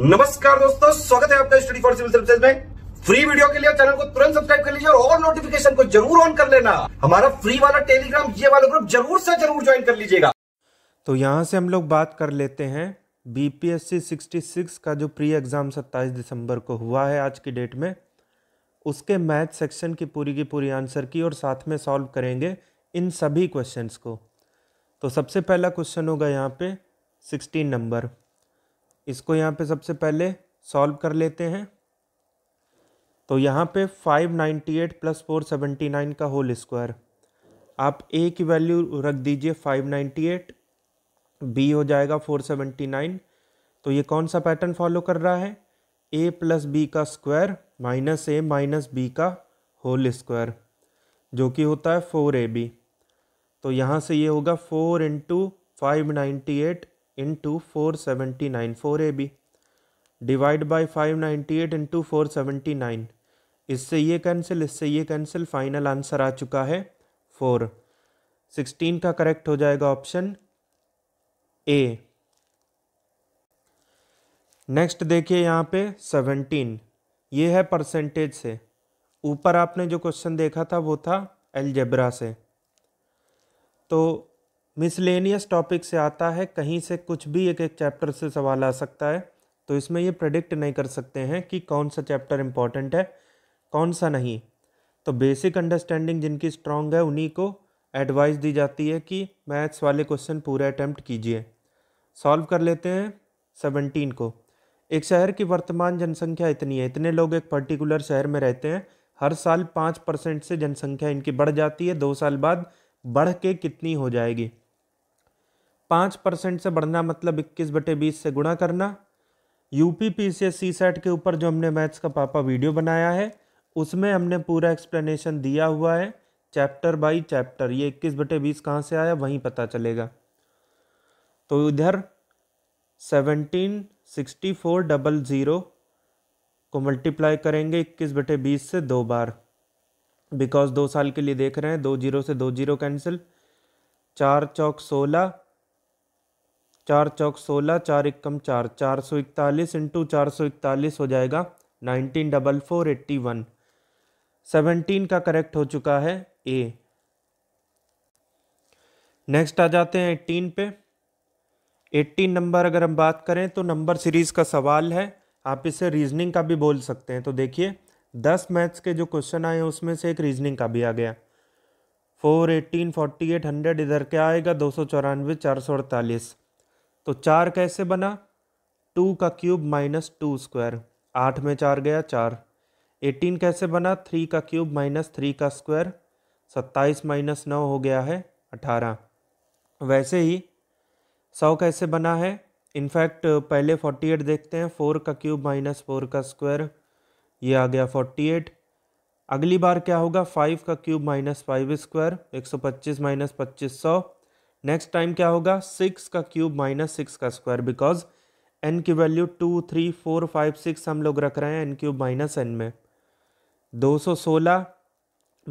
नमस्कार दोस्तों स्वागत है आपका स्टडी फॉर सिविल सर्विसेज में फ्री वीडियो के लिए चैनल को तुरंत सब्सक्राइब कर लीजिए और, और नोटिफिकेशन को जरूर ऑन कर लेना हमारा फ्री वाला टेलीग्राम ये वाला ग्रुप जरूर से जरूर ज्वाइन कर लीजिएगा तो यहाँ से हम लोग बात कर लेते हैं बीपीएससी 66 का जो प्री एग्जाम सत्ताईस दिसंबर को हुआ है आज की डेट में उसके मैथ सेक्शन की पूरी की पूरी आंसर की और साथ में सॉल्व करेंगे इन सभी क्वेश्चंस को तो सबसे पहला क्वेश्चन होगा यहाँ पे 16 नंबर इसको यहाँ पे सबसे पहले सॉल्व कर लेते हैं तो यहाँ पे 598 प्लस 479 का होल स्क्वायर आप ए की वैल्यू रख दीजिए 598 बी हो जाएगा 479 तो ये कौन सा पैटर्न फॉलो कर रहा है ए प्लस बी का square minus A minus B का होल स्क्वायर जो कि होता है फोर ए बी तो यहाँ से ये होगा four into five ninety eight into four seventy nine four A B divide by five ninety eight into four seventy nine इससे ये कैंसिल इससे ये कैंसिल फाइनल आंसर आ चुका है फोर सिक्सटीन का करेक्ट हो जाएगा ऑप्शन ए नेक्स्ट देखिए यहाँ पे सेवनटीन ये है परसेंटेज से ऊपर आपने जो क्वेश्चन देखा था वो था एलजेब्रा से तो मिसलेनियस टॉपिक से आता है कहीं से कुछ भी एक एक चैप्टर से सवाल आ सकता है तो इसमें ये प्रडिक्ट नहीं कर सकते हैं कि कौन सा चैप्टर इम्पॉर्टेंट है कौन सा नहीं तो बेसिक अंडरस्टैंडिंग जिनकी स्ट्रॉन्ग है उन्हीं को एडवाइस दी जाती है कि मैथ्स वाले क्वेश्चन पूरे अटैम्प्ट कीजिए सॉल्व कर लेते हैं सेवनटीन को एक शहर की वर्तमान जनसंख्या इतनी है इतने लोग एक पर्टिकुलर शहर में रहते हैं हर साल पाँच परसेंट से जनसंख्या इनकी बढ़ जाती है दो साल बाद बढ़ के कितनी हो जाएगी पाँच परसेंट से बढ़ना मतलब इक्कीस बटे बीस से गुणा करना U P C S C set के ऊपर जो हमने मैथ्स का पापा वीडियो बनाया है उसमें हमने पूरा एक्सप्लेनेशन दिया हुआ है चैप्टर बाई चैप्टर ये इक्कीस बटे बीस कहाँ से आया वहीं पता चलेगा तो इधर seventeen sixty four double zero को मल्टीप्लाई करेंगे इक्कीस बटे बीस से दो बार बिकॉज दो साल के लिए देख रहे हैं दो जीरो से दो जीरो कैंसिल चार चौक सोलह चार चौक सोलह चार इक्कम चार चार सौ इकतालीस इंटू चार सौ इकतालीस हो जाएगा nineteen double four eighty one seventeen का करेक्ट हो चुका है ए नेक्स्ट आ जाते हैं एट्टीन पे एट्टीन नंबर अगर हम बात करें तो नंबर सीरीज़ का सवाल है आप इसे रीजनिंग का भी बोल सकते हैं तो देखिए दस मैथ्स के जो क्वेश्चन आए हैं उसमें से एक रीजनिंग का भी आ गया four eighteen forty eight hundred इधर क्या आएगा दो सौ चौरानवे चार सौ अड़तालीस तो चार कैसे बना टू का क्यूब माइनस टू स्क्वायर आठ में चार गया चार एटीन कैसे बना थ्री का क्यूब माइनस थ्री का स्क्वायर सत्ताईस माइनस नौ हो गया है अठारह वैसे ही सौ कैसे बना है इनफैक्ट पहले फोर्टी एट देखते हैं फोर का क्यूब माइनस फोर का स्क्वायर ये आ गया फोर्टी एट अगली बार क्या होगा फाइव का क्यूब माइनस फाइव स्क्वायर एक सौ पच्चीस माइनस पच्चीस सौ नेक्स्ट टाइम क्या होगा सिक्स का क्यूब माइनस सिक्स का स्क्वायर बिकॉज एन की value two three four five six हम लोग रख रहे हैं एन क्यूब माइनस एन में दो सौ सोलह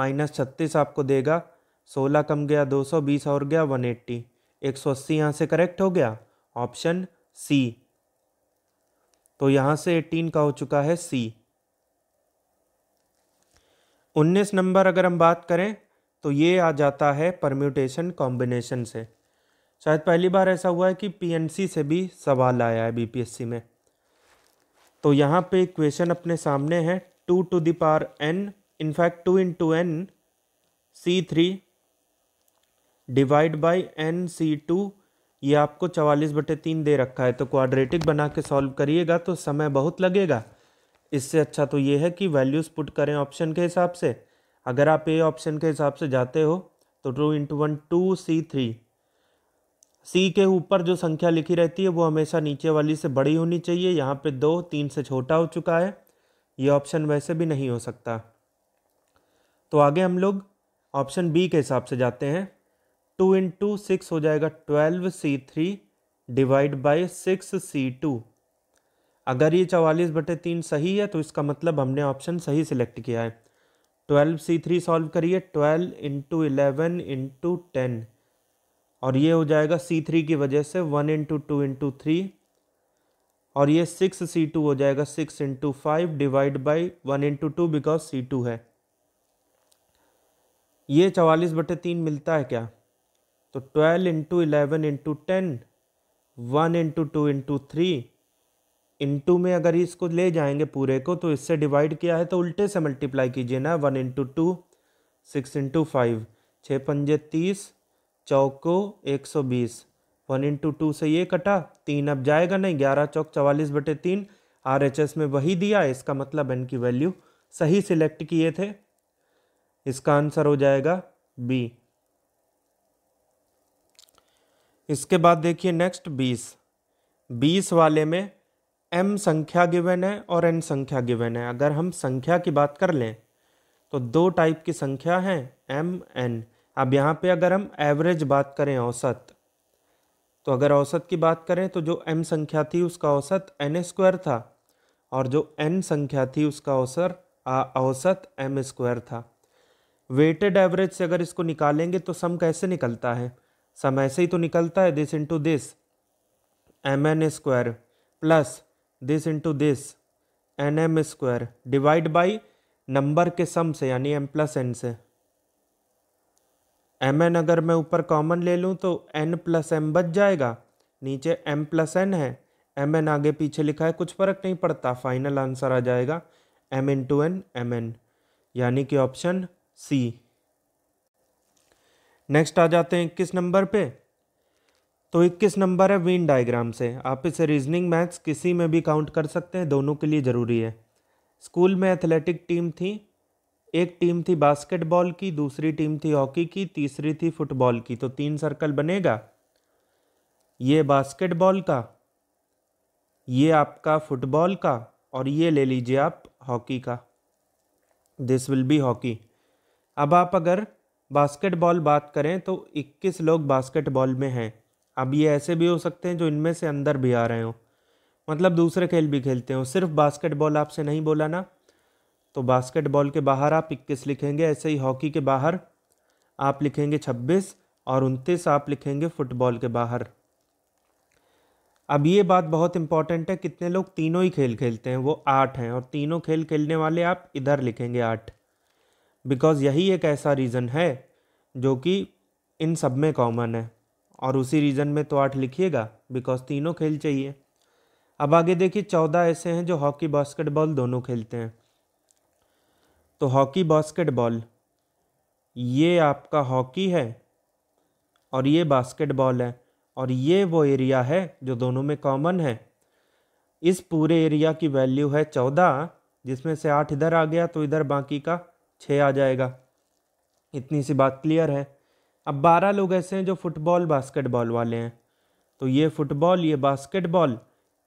माइनस छत्तीस आपको देगा सोलह कम गया दो सौ बीस और गया वन एट्टी एक सौ अस्सी यहाँ से करेक्ट हो गया ऑप्शन सी तो यहाँ से एटीन का हो चुका है सी उन्नीस नंबर अगर हम बात करें तो ये आ जाता है परम्यूटेशन कॉम्बिनेशन से शायद पहली बार ऐसा हुआ है कि पीएनसी से भी सवाल आया है बीपीएससी में तो यहाँ पे इक्वेशन अपने सामने है two two the power N in fact two in to N C three divide by N C two ये आपको चवालीस बटे तीन दे रखा है तो क्वाड्रेटिक बना के सॉल्व करिएगा तो समय बहुत लगेगा इससे अच्छा तो ये है कि वैल्यूज़ पुट करें ऑप्शन के हिसाब से अगर आप ए ऑप्शन के हिसाब से जाते हो तो two into one two C three C के ऊपर जो संख्या लिखी रहती है वो हमेशा नीचे वाली से बड़ी होनी चाहिए यहाँ पे दो तीन से छोटा हो चुका है ये ऑप्शन वैसे भी नहीं हो सकता तो आगे हम लोग ऑप्शन बी के हिसाब से जाते हैं टू इन टू सिक्स हो जाएगा twelve C three divide by six C two अगर ये चवालीस बटे तीन सही है तो इसका मतलब हमने ऑप्शन सही सिलेक्ट किया है ट्वेल्व सी थ्री सॉल्व करिए twelve into eleven into ten और ये हो जाएगा सी थ्री की वजह से one into two into three और ये सिक्स सी टू हो जाएगा six into five divide by one into two because C two है ये चवालीस बटे तीन मिलता है क्या तो twelve into eleven into ten one into two into three into में अगर इसको ले जाएंगे पूरे को तो इससे डिवाइड किया है तो उल्टे से मल्टीप्लाई कीजिए ना one into two six into five छः पंजे तीस चौको एक सौ बीस वन इंटू टू से ये कटा तीन अब जाएगा नहीं ग्यारह चौक चवालीस बटे तीन आर एच एस में वही दिया इसका मतलब एन की वैल्यू सही सिलेक्ट किए थे इसका आंसर हो जाएगा बी इसके बाद देखिए नेक्स्ट बीस बीस वाले में एम संख्या गिवन है और एन संख्या गिवन है अगर हम संख्या की बात कर लें तो दो टाइप की संख्या हैं एम एन अब यहाँ पे अगर हम एवरेज बात करें औसत तो अगर औसत की बात करें तो जो एम संख्या थी उसका औसत एन स्क्वायर था और जो एन संख्या थी उसका औसत औसत एम स्क्वायर था वेटेड एवरेज से अगर इसको निकालेंगे तो सम कैसे निकलता है सम ऐसे ही तो निकलता है this into this M N square plus this into this N M square divide by number के सम से यानी एम प्लस एन से एम एन अगर मैं ऊपर कॉमन ले लूँ तो एन प्लस एम बच जाएगा नीचे एम प्लस एन है एम एन आगे पीछे लिखा है कुछ फ़र्क नहीं पड़ता फाइनल आंसर आ जाएगा M in to N M N यानी कि ऑप्शन सी नेक्स्ट आ जाते हैं इक्कीस नंबर पे तो 21 नंबर है वीन डायग्राम से आप इसे रीजनिंग मैथ्स किसी में भी काउंट कर सकते हैं दोनों के लिए ज़रूरी है स्कूल में एथलेटिक टीम थी एक टीम थी बास्केटबॉल की दूसरी टीम थी हॉकी की तीसरी थी फुटबॉल की तो तीन सर्कल बनेगा ये बास्केटबॉल का ये आपका फुटबॉल का और ये ले लीजिए आप हॉकी का दिस विल बी हॉकी अब आप अगर बास्केटबॉल बात करें तो 21 लोग बास्केटबॉल में हैं अब ये ऐसे भी हो सकते हैं जो इनमें से अंदर भी आ रहे हों मतलब दूसरे खेल भी खेलते हो सिर्फ बास्केटबॉल आपसे नहीं बोला ना तो बास्केटबॉल के बाहर आप इक्कीस लिखेंगे ऐसे ही हॉकी के बाहर आप लिखेंगे छब्बीस और उनतीस आप लिखेंगे फुटबॉल के बाहर अब ये बात बहुत इम्पॉर्टेंट है कितने लोग तीनों ही खेल खेलते हैं वो आठ हैं और तीनों खेल खेलने वाले आप इधर लिखेंगे आठ बिकॉज़ यही एक ऐसा रीज़न है जो कि इन सब में कॉमन है और उसी रीजन में तो आठ लिखिएगा बिकॉज तीनों खेल चाहिए अब आगे देखिए चौदह ऐसे हैं जो हॉकी बास्केटबॉल दोनों खेलते हैं तो हॉकी बास्केटबॉल ये आपका हॉकी है और ये बास्केटबॉल है और ये वो एरिया है जो दोनों में कॉमन है इस पूरे एरिया की वैल्यू है चौदह जिसमें से आठ इधर आ गया तो इधर बाकी का छः आ जाएगा इतनी सी बात क्लियर है अब बारह लोग ऐसे हैं जो फुटबॉल बास्केटबॉल वाले हैं तो ये फुटबॉल ये बास्केटबॉल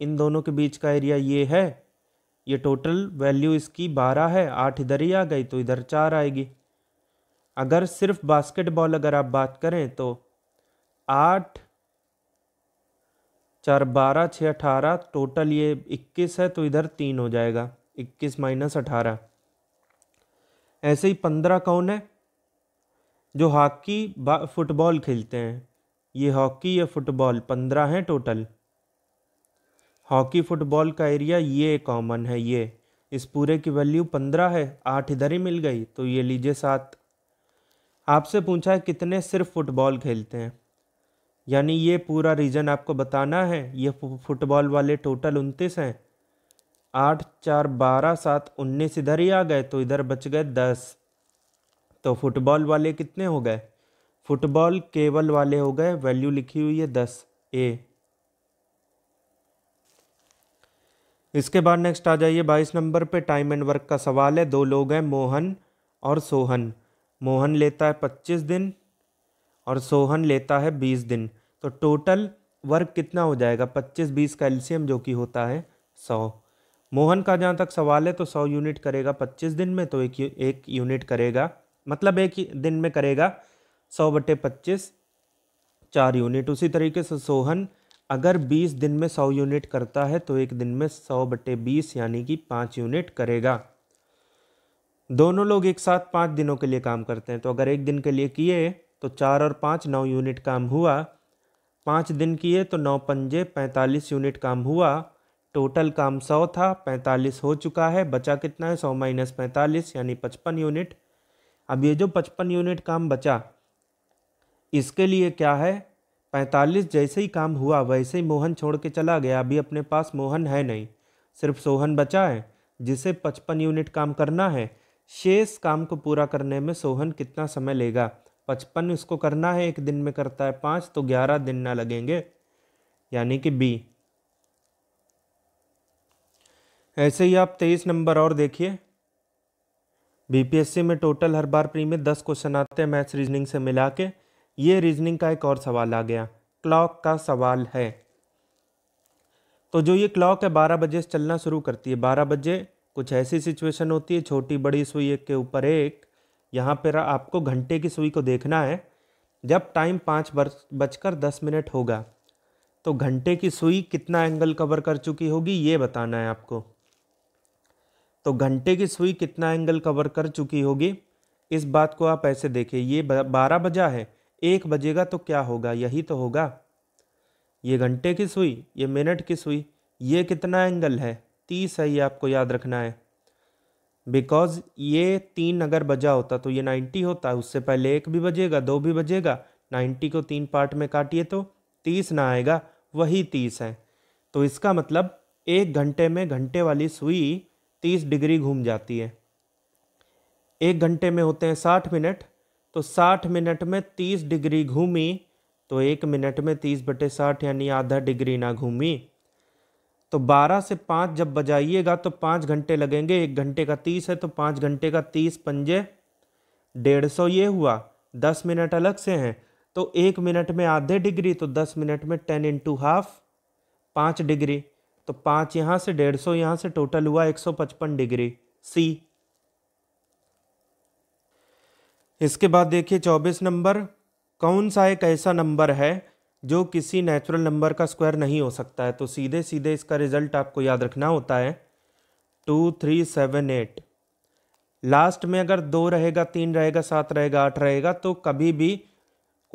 इन दोनों के बीच का एरिया ये है ये टोटल वैल्यू इसकी बारह है आठ इधर ही आ गई तो इधर चार आएगी अगर सिर्फ बास्केटबॉल अगर आप बात करें तो आठ चार बारह छः अठारह टोटल ये इक्कीस है तो इधर तीन हो जाएगा इक्कीस माइनस अठारह ऐसे ही पंद्रह कौन है जो हॉकी फुटबॉल खेलते हैं ये हॉकी या फुटबॉल पंद्रह हैं टोटल हॉकी फुटबॉल का एरिया ये कॉमन है ये इस पूरे की वैल्यू पंद्रह है आठ इधर ही मिल गई तो ये लीजिए सात आपसे पूछा है कितने सिर्फ फुटबॉल खेलते हैं यानी ये पूरा रीजन आपको बताना है ये फुटबॉल वाले टोटल उनतीस हैं आठ चार बारह सात उन्नीस इधर ही आ गए तो इधर बच गए दस तो फुटबॉल वाले कितने हो गए फुटबॉल केवल वाले हो गए वैल्यू लिखी हुई है दस ए इसके बाद नेक्स्ट आ जाइए बाईस नंबर पे टाइम एंड वर्क का सवाल है दो लोग हैं मोहन और सोहन मोहन लेता है पच्चीस दिन और सोहन लेता है बीस दिन तो टोटल वर्क कितना हो जाएगा पच्चीस बीस का जो कि होता है सौ मोहन का जहाँ तक सवाल है तो सौ यूनिट करेगा पच्चीस दिन में तो एक एक यूनिट करेगा मतलब एक दिन में करेगा सौ बटे पच्चीस चार यूनिट उसी तरीके से सोहन अगर बीस दिन में सौ यूनिट करता है तो एक दिन में सौ बटे बीस यानी कि पाँच यूनिट करेगा दोनों लोग एक साथ पाँच दिनों के लिए काम करते हैं तो अगर एक दिन के लिए किए तो चार और पाँच नौ यूनिट काम हुआ पाँच दिन किए तो नौ पंजे पैंतालीस यूनिट काम हुआ टोटल काम सौ था पैंतालीस हो चुका है बचा कितना है सौ माइनस पैंतालीस यानी पचपन यूनिट अब ये जो पचपन यूनिट काम बचा इसके लिए क्या है पैंतालीस जैसे ही काम हुआ वैसे ही मोहन छोड़ के चला गया अभी अपने पास मोहन है नहीं सिर्फ सोहन बचा है जिसे पचपन यूनिट काम करना है शेष काम को पूरा करने में सोहन कितना समय लेगा पचपन उसको करना है एक दिन में करता है पाँच तो ग्यारह दिन ना लगेंगे यानी कि बी ऐसे ही आप तेईस नंबर और देखिए बीपीएससी में टोटल हर बार प्री में दस क्वेश्चन आते हैं मैथ्स रीजनिंग से मिला के ये रीजनिंग का एक और सवाल आ गया क्लॉक का सवाल है तो जो ये क्लॉक है बारह बजे से चलना शुरू करती है बारह बजे कुछ ऐसी सिचुएशन होती है छोटी बड़ी सुई एक के ऊपर एक यहाँ पर आपको घंटे की सुई को देखना है जब टाइम पाँच बजकर दस मिनट होगा तो घंटे की सुई कितना एंगल कवर कर चुकी होगी ये बताना है आपको तो घंटे की सुई कितना एंगल कवर कर चुकी होगी इस बात को आप ऐसे देखिए ये बारह बजा है एक बजेगा तो क्या होगा यही तो होगा ये घंटे की सुई ये मिनट की सुई ये कितना एंगल है तीस है ये आपको याद रखना है बिकॉज ये तीन अगर बजा होता तो ये नाइन्टी होता उससे पहले एक भी बजेगा दो भी बजेगा नाइन्टी को तीन पार्ट में काटिए तो तीस ना आएगा वही तीस है तो इसका मतलब एक घंटे में घंटे वाली सुई तीस डिग्री घूम जाती है एक घंटे में होते हैं साठ मिनट तो साठ मिनट में तीस डिग्री घूमी तो एक मिनट में तीस बटे साठ यानी आधा डिग्री ना घूमी तो बारह से पाँच जब बजाइएगा तो पाँच घंटे लगेंगे एक घंटे का तीस है तो पाँच घंटे का तीस पंजे डेढ़ सौ ये हुआ दस मिनट अलग से हैं तो एक मिनट में आधे डिग्री तो दस मिनट में टेन इंटू हाफ पाँच डिग्री तो पाँच यहाँ से डेढ़ सौ यहाँ से टोटल हुआ एक सौ पचपन डिग्री सी इसके बाद देखिए चौबीस नंबर कौन सा एक ऐसा नंबर है जो किसी नेचुरल नंबर का स्क्वायर नहीं हो सकता है तो सीधे सीधे इसका रिजल्ट आपको याद रखना होता है two three seven eight last में अगर दो रहेगा तीन रहेगा सात रहेगा आठ रहेगा तो कभी भी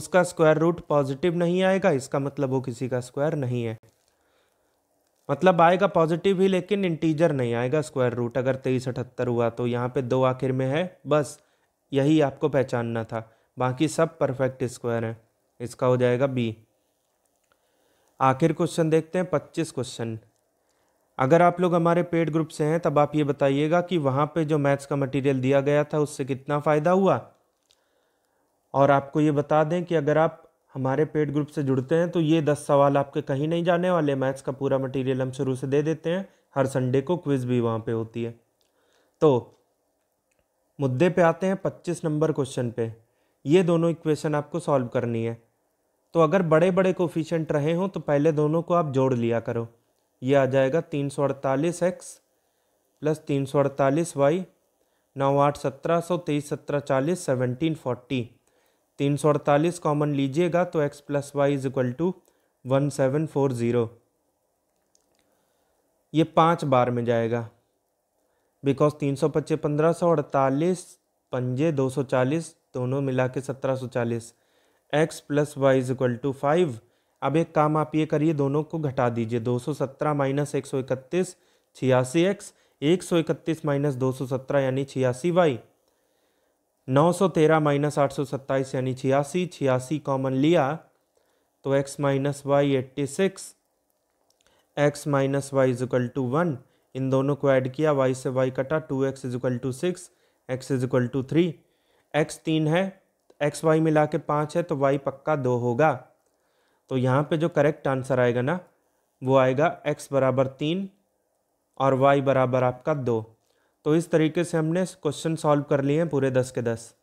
उसका स्क्वायर रूट पॉजिटिव नहीं आएगा इसका मतलब वो किसी का स्क्वायर नहीं है मतलब आएगा पॉजिटिव ही लेकिन इंटीजर नहीं आएगा स्क्वायर रूट अगर तेईस अठहत्तर हुआ तो यहाँ पे दो आखिर में है बस यही आपको पहचानना था बाकी सब परफेक्ट स्क्वायर हैं इसका हो जाएगा बी आखिर क्वेश्चन देखते हैं पच्चीस क्वेश्चन अगर आप लोग हमारे पेड ग्रुप से हैं तब आप ये बताइएगा कि वहाँ पे जो मैथ्स का मटेरियल दिया गया था उससे कितना फ़ायदा हुआ और आपको ये बता दें कि अगर आप हमारे पेड ग्रुप से जुड़ते हैं तो ये दस सवाल आपके कहीं नहीं जाने वाले मैथ्स का पूरा मटेरियल हम शुरू से दे देते हैं हर संडे को क्विज़ भी वहाँ पे होती है तो मुद्दे पे आते हैं पच्चीस नंबर क्वेश्चन पे ये दोनों इक्वेशन आपको सॉल्व करनी है तो अगर बड़े बड़े कोफिशेंट रहे हों तो पहले दोनों को आप जोड़ लिया करो ये आ जाएगा तीन सौ अड़तालीस एक्स प्लस तीन सौ अड़तालीस वाई नौ आठ सत्रह सौ तेईस सत्रह चालीस सेवनटीन फोर्टी तीन सौ अड़तालीस कॉमन लीजिएगा तो X plus Y is equal to one seven four zero ये पाँच बार में जाएगा बिकॉज तीन सौ पच्चे पंद्रह सौ अड़तालीस पंजे दो सौ चालीस दोनों मिला के सत्रह सौ चालीस X plus Y is equal to five अब एक काम आप ये करिए दोनों को घटा दीजिए दो सौ सत्रह माइनस एक सौ इकतीस छियासी एक्स एक सौ इकतीस माइनस दो सौ सत्रह यानी छियासी वाई नौ सौ तेरह माइनस आठ सौ सत्ताईस यानी छियासी छियासी कॉमन लिया तो X minus Y eighty six X minus Y equal to one इन दोनों को ऐड किया वाई से वाई कटा two X equal to six X equal to three X तीन है एक्स वाई मिला के पाँच है तो वाई पक्का दो होगा तो यहाँ पे जो करेक्ट आंसर आएगा ना वो आएगा एक्स बराबर तीन और वाई बराबर आपका दो तो इस तरीके से हमने क्वेश्चन सॉल्व कर लिए हैं पूरे दस के दस